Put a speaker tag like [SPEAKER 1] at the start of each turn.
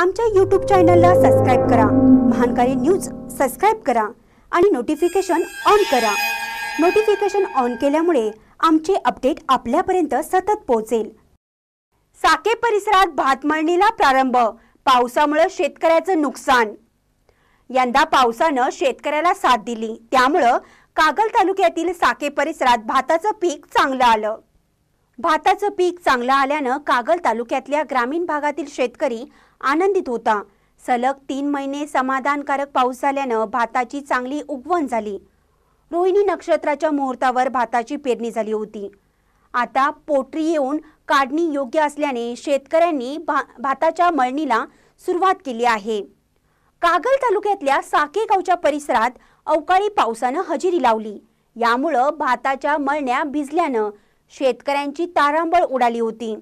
[SPEAKER 1] आमच्या यूट्यूब चॅनलला सबस्क्राईब करा महानकारी न्यूज सबस्क्राईब करा आणि नोटिफिकेशन ऑन करा नोटिफिकेशन ऑन केल्यामुळे आमचे अपडेट आपल्यापर्यंत सतत पोहोचेल साके परिसरात भात मळणीला प्रारंभ पावसामुळे शेतकऱ्याचं नुकसान यंदा पावसानं शेतकऱ्याला साथ दिली त्यामुळं कागल तालुक्यातील साके परिसरात भाताचं पीक चांगलं आलं भाताचं पीक चांगलं आल्यानं कागल तालुक्यातल्या ग्रामीण भागातील शेतकरी आनंदित होता सलग तीन महिने समाधानकारक पाऊस झाल्यानं भाताची चांगली उगवण झाली रोहिणी नक्षत्राच्या मुहूर्तावर भाताची पेरणी झाली होती आता पोटरी येऊन काढणी योग्य असल्याने शेतकऱ्यांनी भा भाताच्या मळणीला सुरुवात केली आहे कागल तालुक्यातल्या साके गावच्या परिसरात अवकाळी पावसानं हजेरी लावली यामुळं भाताच्या मळण्या भिजल्यानं शेतकऱ्यांची तारांबळ उडाली होती